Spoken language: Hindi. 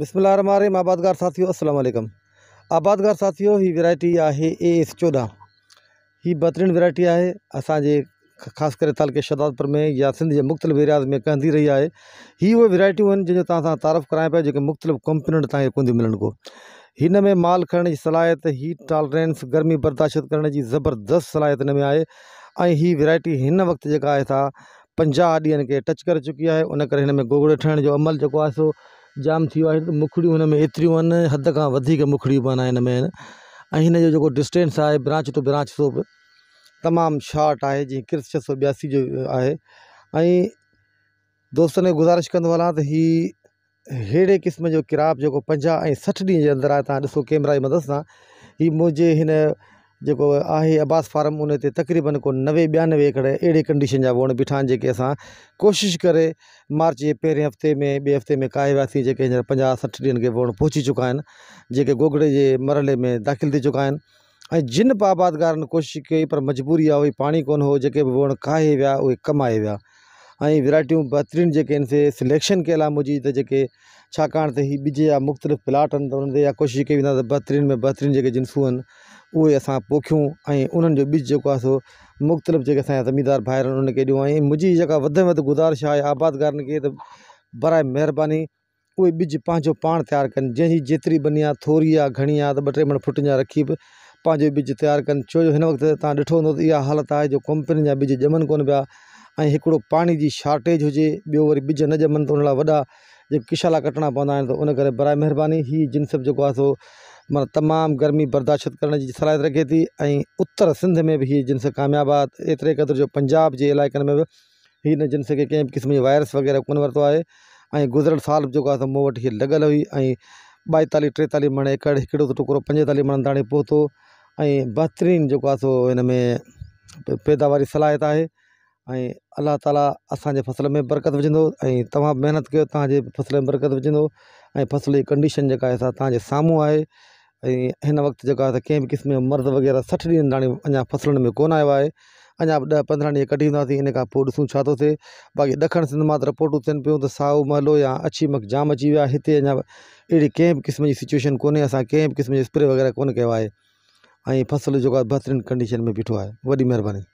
बिस्मिल आबादगार अस्सलाम वालेकुम आबादगार साथियों ही वैरायटी आहे ए एस चौदह ही बेहतरीन वैरायटी आहे असांजे ख़ासि करे तालके शदादपुर में या सिंध के मुख़्तलिफ़ एरियाज़ में कंदी रही है ही वो वैरायटी आहिनि जंहिंजो तव्हां सां तारीफ़ करायां पिया मुख़्तलिफ़ कंपनियों तक को मिलन को इन में माल खड़ने की सलाहियत हीट टॉलरेंस गर्मी बर्दाश्त करण की ज़बरदस्त सलाहियत इन में आई वैरायटी इन वक्त जेका आहे था टच कर चुकी है उनकर में गोगड़े ठहण जो अमल जो है सो जाम थी वियो आहे मुखड़ियूं हिन में एतिरियूं आहिनि हद खां वधीक मुखड़ियूं बि आहिनि हिन में ऐं हिन जो जेको डिस्टेंस आहे ब्रांच टू ब्रांच सो बि तमामु शॉट आहे जीअं क्रिस छह सौ ॿियासी जो आहे ऐं दोस्तनि खे गुज़ारिश कंदो हलां त ही अहिड़े क़िस्म जो किरापु जेको पंजाहु ऐं सठि ॾींहं जे अंदर आहे तव्हां ॾिसो कैमरा जी मदद सां मुंहिंजे हिन जो है अब्बास फार्म उन तक़रीबन को नवे बयानवे एकड़ अड़े कंडीशन जा वण बिठा आहिनि अस कोशिश कर मार्च के पे हफ़्ते में बे हफ़्ते में काय वियासीं जेके हींअर सठ सठि ॾींहंनि खे वण चुका आहिनि गोगड़े के मरहले में दाख़िल थी चुका जिन पाबादगारनि कोशिश कई पर मजबूरी आ हुई पानी को हो जे बि वण काहे वह उ कमाए विया ऐं बेहतरीन बहितरीनु से सिलेक्शन कल मुझी तो त जेके छाकाणि त मुख़्तलिफ़ प्लाट आहिनि त उन्हनि कई बेहतरीन में बेहतरीन जेके उहे असां पोखियूं ऐं जो है सो मुख़्तलिफ़ जो असांजा ज़मीदार भाइर आहिनि दूँ मुझी जो में गुज़ारिश है आबादगार के बर मेहरबानी उ उहे पाँच पान तैयार तयारु कनि जितनी बनी आ थोड़ी आ घणी आ त टे मण रखी पाँच पंहिंजो तैयार तयारु छो जो इन वक्त तुम दिखो हों तो हालत है जो कंपनी जहाँ बिज जमन को पाया पानी की शॉर्टेज जी शार्टेज हुजे न जमन तो उन वा जो किशाला कटना पवंदा तो त उन करे बराए महिरबानी हीउ जिन सो मत तमाम गर्मी बर्दाश्त करण की सलाहियत रखे थी उत्तर सिंध में भी ये जिनस कामयाबा एतरे कदर जो पंजाब के इलाक़ में भी हिन जिनस के कें क़िस्म वायरस वग़ैरह को वरत है गुजरल साल जो जेको आहे लगल हुई ऐं टेताली मण एकड़ हिकिड़ो टुकड़ो पंजेताली मण ताणी पहुतो बेहतरीन जो सो हिन में पैदावारी सलाहत है अल्लाह तला ताला फसल में बरकत वज ऐं कर महिनत फसल में बरकत वो फसल की कंडीशन जो आहे आए इन वक्त वक़्तु कें भी क़िस्म जो मर्ज़ वग़ैरह सठ ॾींहंनि ताणी अञा फसलुनि में को आयो आहे अञा बि ॾह पंद्रहं ॾींहं कढी इन खां पोइ ॾिसूं छा बाक़ी दखण सिंध में रिपोर्टू थन पे तो त साओ महलो या अच्छी मक जाम अची वह इतने हिते अड़ी कें भी क़िस्म की सिचुएशन को असां कें भी क़िस्म जो स्प्रे वग़ैरह को फसल जो बेहतरीन कंडीशन में बीठो है वही मेहरबानी